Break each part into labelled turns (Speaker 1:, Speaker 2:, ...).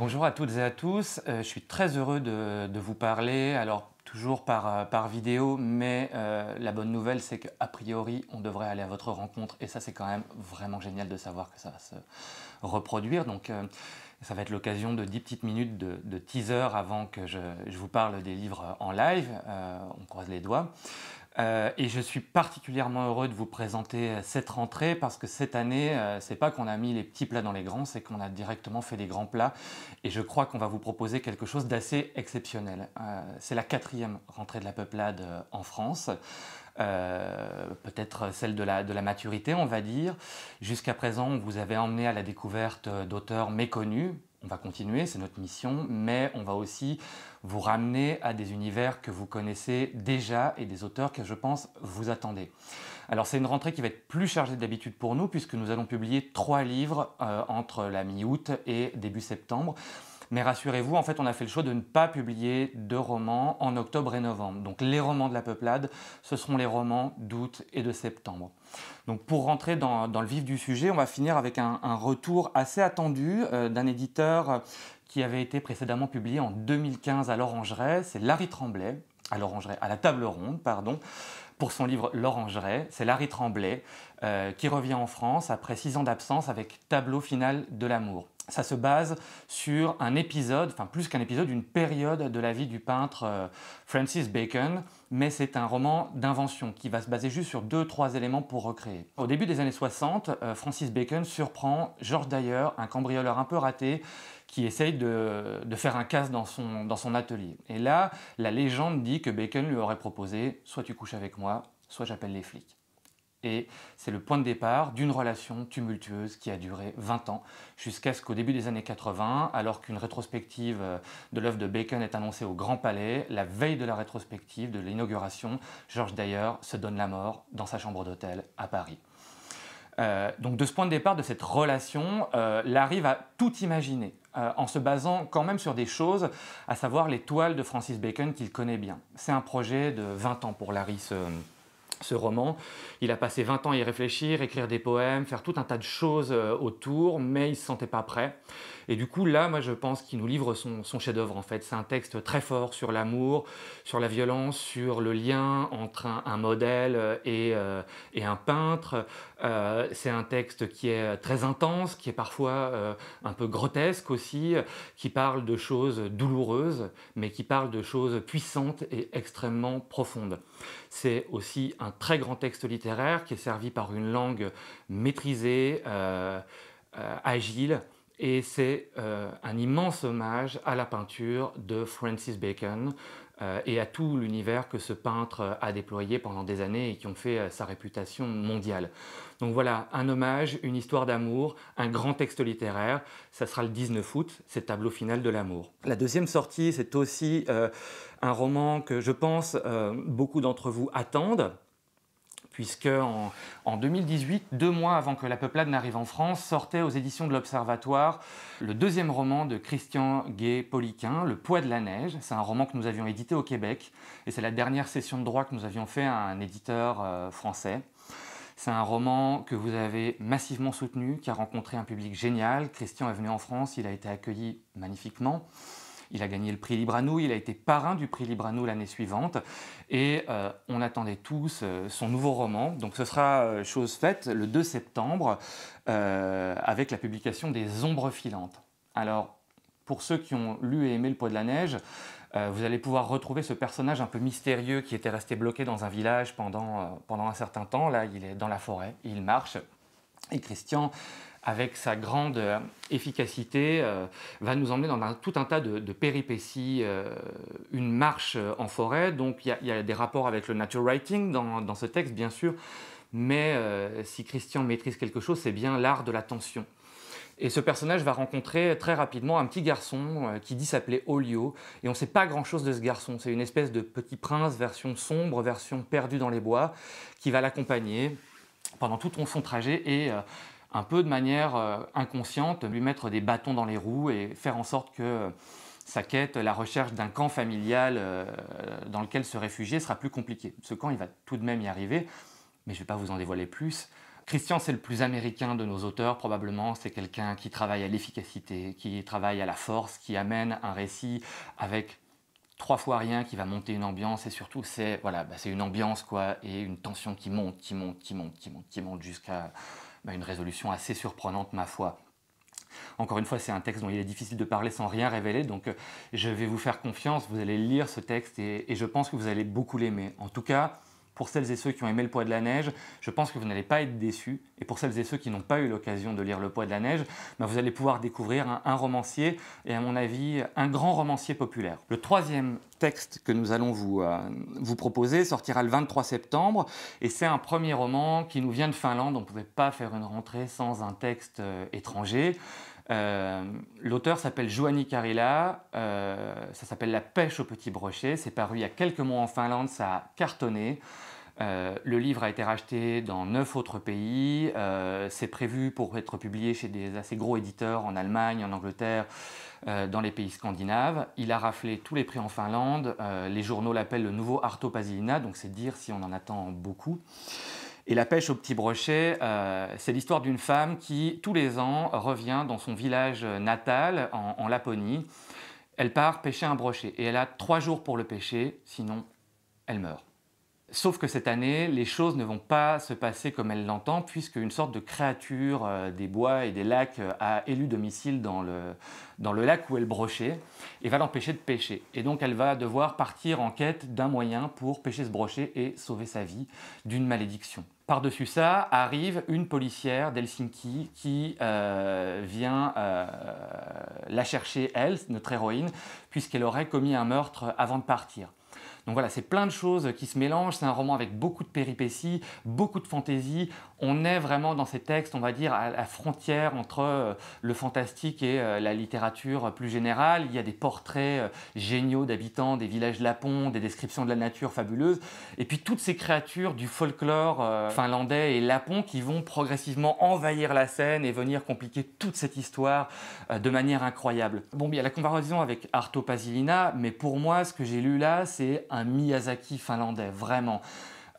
Speaker 1: Bonjour à toutes et à tous. Euh, je suis très heureux de, vous parler. Alors, toujours par, euh, vidéo, mais euh, la bonne nouvelle, c'est qu'a priori, on devrait aller à votre rencontre. Et ça, c'est quand même vraiment génial de savoir que ça va se reproduire. Donc, ça va être l'occasion de 10 petites minutes de, teaser avant que je, vous parle des livres en live. on croise les doigts. Euh, et je suis particulièrement heureux de vous présenter euh, cette rentrée parce que cette année, ce euh, c'est pas qu'on a mis les petits plats dans les grands, c'est qu'on a directement fait des grands plats. Et je crois qu'on va vous proposer quelque chose d'assez exceptionnel. c'est la quatrième rentrée de la peuplade en France. peut-être celle de la, de la maturité, on va dire. Jusqu'à présent, vous avez emmené à la découverte d'auteurs méconnus, on va continuer, c'est notre mission, mais on va aussi vous ramener à des univers que vous connaissez déjà et des auteurs que je pense vous attendez. Alors c'est une rentrée qui va être plus chargée d'habitude pour nous puisque nous allons publier trois livres euh, entre la mi-août et début septembre. Mais rassurez-vous, en fait, on a fait le choix de ne pas publier de romans en octobre et novembre. Donc les romans de la peuplade, ce seront les romans d'août et de septembre. Donc pour rentrer dans, le vif du sujet, on va finir avec un, retour assez attendu euh, d'un éditeur qui avait été précédemment publié en 2015 à l'Orangerie, c'est Larry Tremblay, à l'Orangerie, à la table ronde, pardon, pour son livre L'Orangerie, c'est Larry Tremblay euh, qui revient en France après six ans d'absence avec Tableau final de l'amour ça se base sur un épisode, enfin plus qu'un épisode, une période de la vie du peintre euh, Francis Bacon, mais c'est un roman d'invention qui va se baser juste sur deux, trois éléments pour recréer. Au début des années 60, euh, Francis Bacon surprend George Dyer, un cambrioleur un peu raté, qui essaye de, de, faire un casse dans son, dans son atelier. Et là, la légende dit que Bacon lui aurait proposé « soit tu couches avec moi, soit j'appelle les flics ». Et c'est le point de départ d'une relation tumultueuse qui a duré 20 ans, jusqu'à ce qu'au début des années 80, alors qu'une rétrospective euh, de l'œuvre de Bacon est annoncée au Grand Palais, la veille de la rétrospective, de l'inauguration, Georges d'ailleurs se donne la mort dans sa chambre d'hôtel à Paris. Euh, donc de ce point de départ, de cette relation, euh, Larry va tout imaginer. Euh, en se basant quand même sur des choses, à savoir les toiles de Francis Bacon qu'il connaît bien. C'est un projet de 20 ans pour Larry, ce roman. Il a passé 20 ans à y réfléchir, écrire des poèmes, faire tout un tas de choses euh, autour, mais il ne se sentait pas prêt. Et du coup, là, moi, je pense qu'il nous livre son, chef-d'œuvre, en fait. C'est un texte très fort sur l'amour, sur la violence, sur le lien entre un, modèle euh, euh, et, un peintre. Euh, c'est un texte qui est très intense, qui est parfois un peu grotesque aussi, qui parle de choses douloureuses, mais qui parle de choses puissantes et extrêmement profondes. C'est aussi un très grand texte littéraire qui est servi par une langue maîtrisée, agile. Et c'est euh, un immense hommage à la peinture de Francis Bacon euh, et à tout l'univers que ce peintre a déployé pendant des années et qui ont fait euh, sa réputation mondiale. Donc voilà, un hommage, une histoire d'amour, un grand texte littéraire. Ça sera le 19 août, c'est tableau final de l'amour. La deuxième sortie, c'est aussi un roman que je pense beaucoup d'entre vous attendent puisque en, 2018, deux mois avant que La Peuplade n'arrive en France, sortait aux éditions de l'Observatoire le deuxième roman de Christian Gay-Poliquin, Le poids de la neige. C'est un roman que nous avions édité au Québec, et c'est la dernière session de droit que nous avions fait à un éditeur euh, français. C'est un roman que vous avez massivement soutenu, qui a rencontré un public génial. Christian est venu en France, il a été accueilli magnifiquement. Il a gagné le prix Librano, il a été parrain du prix Librano l'année suivante. Et euh, on attendait tous euh, son nouveau roman. Donc ce sera euh, chose faite le 2 septembre avec la publication des Ombres filantes. Alors, pour ceux qui ont lu et aimé Le poids de la neige, vous allez pouvoir retrouver ce personnage un peu mystérieux qui était resté bloqué dans un village pendant, pendant un certain temps. Là, il est dans la forêt, il marche. Et Christian avec sa grande euh, efficacité, euh, va nous emmener dans tout un tas de, péripéties, euh, une marche en forêt. Donc il y, a des rapports avec le nature writing dans, ce texte, bien sûr, mais si Christian maîtrise quelque chose, c'est bien l'art de l'attention. Et ce personnage va rencontrer très rapidement un petit garçon qui dit s'appeler Olio, et on ne sait pas grand-chose de ce garçon. C'est une espèce de petit prince, version sombre, version perdue dans les bois, qui va l'accompagner pendant tout son trajet et un peu de manière euh, inconsciente, lui mettre des bâtons dans les roues et faire en sorte que euh, sa quête, la recherche d'un camp familial euh, dans lequel se réfugier sera plus compliquée. Ce camp, il va tout de même y arriver, mais je ne vais pas vous en dévoiler plus. Christian, c'est le plus américain de nos auteurs, probablement. C'est quelqu'un qui travaille à l'efficacité, qui travaille à la force, qui amène un récit avec trois fois rien, qui va monter une ambiance. Et surtout, c'est voilà, bah, une ambiance, quoi, et une tension qui monte, qui monte, qui monte, qui monte, qui monte jusqu'à bah, une résolution assez surprenante, ma foi. Encore une fois, c'est un texte dont il est difficile de parler sans rien révéler, donc euh, je vais vous faire confiance, vous allez lire ce texte et je pense que vous allez beaucoup l'aimer. En tout cas, pour celles et ceux qui ont aimé Le poids de la neige, je pense que vous n'allez pas être déçus. Et pour celles et ceux qui n'ont pas eu l'occasion de lire Le poids de la neige, ben, vous allez pouvoir découvrir un, romancier et à mon avis un grand romancier populaire. Le troisième texte que nous allons vous, euh, proposer sortira le 23 septembre et c'est un premier roman qui nous vient de Finlande. On ne pouvait pas faire une rentrée sans un texte euh, étranger. Euh, l'auteur s'appelle Joanny Carilla, euh, ça s'appelle La pêche au petit brochet, c'est paru il y a quelques mois en Finlande, ça a cartonné. Euh, le livre a été racheté dans neuf autres pays, c'est prévu pour être publié chez des assez gros éditeurs en Allemagne, en Angleterre, dans les pays scandinaves. Il a raflé tous les prix en Finlande, les journaux l'appellent le nouveau Arto Pasilina, donc c'est dire si on en attend beaucoup. Et la pêche au petit brochet, euh, c'est l'histoire d'une femme qui, tous les ans, revient dans son village natal, en, Laponie. Elle part pêcher un brochet et elle a trois jours pour le pêcher, sinon elle meurt. Sauf que cette année, les choses ne vont pas se passer comme elle l'entend, puisque une sorte de créature euh, des bois et des lacs euh, a élu domicile dans le, lac où elle brochait et va l'empêcher de pêcher. Et donc elle va devoir partir en quête d'un moyen pour pêcher ce brochet et sauver sa vie d'une malédiction. Par-dessus ça, arrive une policière d'Helsinki qui euh, vient la chercher, elle, notre héroïne, puisqu'elle aurait commis un meurtre avant de partir. Donc voilà, c'est plein de choses qui se mélangent. C'est un roman avec beaucoup de péripéties, beaucoup de fantaisie. On est vraiment dans ces textes, on va dire, à la frontière entre euh, le fantastique et euh, la littérature plus générale. Il y a des portraits euh, géniaux d'habitants des villages lapons, des descriptions de la nature fabuleuse Et puis toutes ces créatures du folklore finlandais et lapon qui vont progressivement envahir la scène et venir compliquer toute cette histoire de manière incroyable. Bon, il y a la comparaison avec Arto Pasilina, mais pour moi, ce que j'ai lu là, c'est un Miyazaki finlandais, vraiment.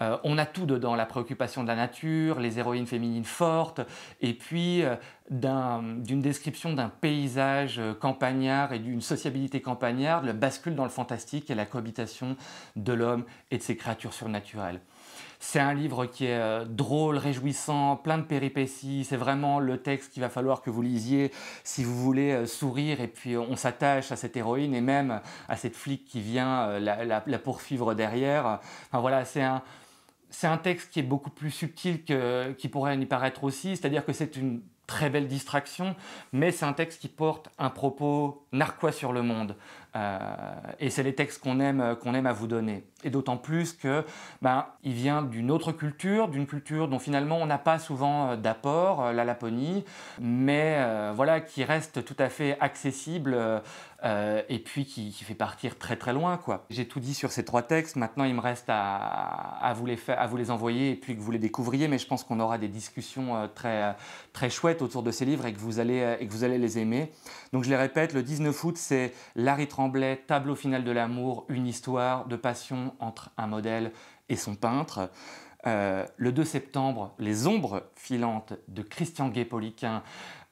Speaker 1: Euh, on a tout dedans, la préoccupation de la nature, les héroïnes féminines fortes, et puis euh, d'une description d'un paysage euh, campagnard et d'une sociabilité campagnarde, le bascule dans le fantastique et la cohabitation de l'homme et de ses créatures surnaturelles. C'est un livre qui est euh, drôle, réjouissant, plein de péripéties. C'est vraiment le texte qu'il va falloir que vous lisiez si vous voulez euh, sourire. Et puis euh, on s'attache à cette héroïne et même à cette flic qui vient la, poursuivre derrière. Enfin voilà, c'est un c'est un texte qui est beaucoup plus subtil que, qui pourrait y paraître aussi, c'est-à-dire que c'est une très belle distraction, mais c'est un texte qui porte un propos narquois sur le monde. Euh, et c'est les textes qu'on aime, euh, qu'on aime à vous donner. Et d'autant plus que ben, il vient d'une autre culture, d'une culture dont finalement on n'a pas souvent euh, d'apport, la Laponie, mais voilà, qui reste tout à fait accessible et puis qui, fait partir très très loin. quoi. J'ai tout dit sur ces trois textes, maintenant il me reste à, vous, les à vous les envoyer et puis que vous les découvriez, mais je pense qu'on aura des discussions très, très chouettes autour de ces livres et que vous allez, euh, et que vous allez les aimer. Donc je les répète, le 19 août, c'est Larry Tremblay, Tableau final de l'amour, une histoire de passion entre un modèle et son peintre. Euh, le 2 septembre, Les ombres filantes de Christian Guépoliquin,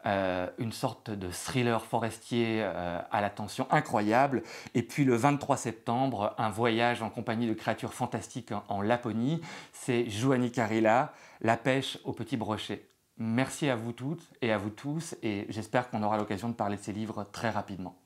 Speaker 1: euh, une sorte de thriller forestier euh, à la tension incroyable. Et puis le 23 septembre, un voyage en compagnie de créatures fantastiques en, Laponie. C'est Joanny Carilla, La pêche au petit brochet. Merci à vous toutes et à vous tous et j'espère qu'on aura l'occasion de parler de ces livres très rapidement.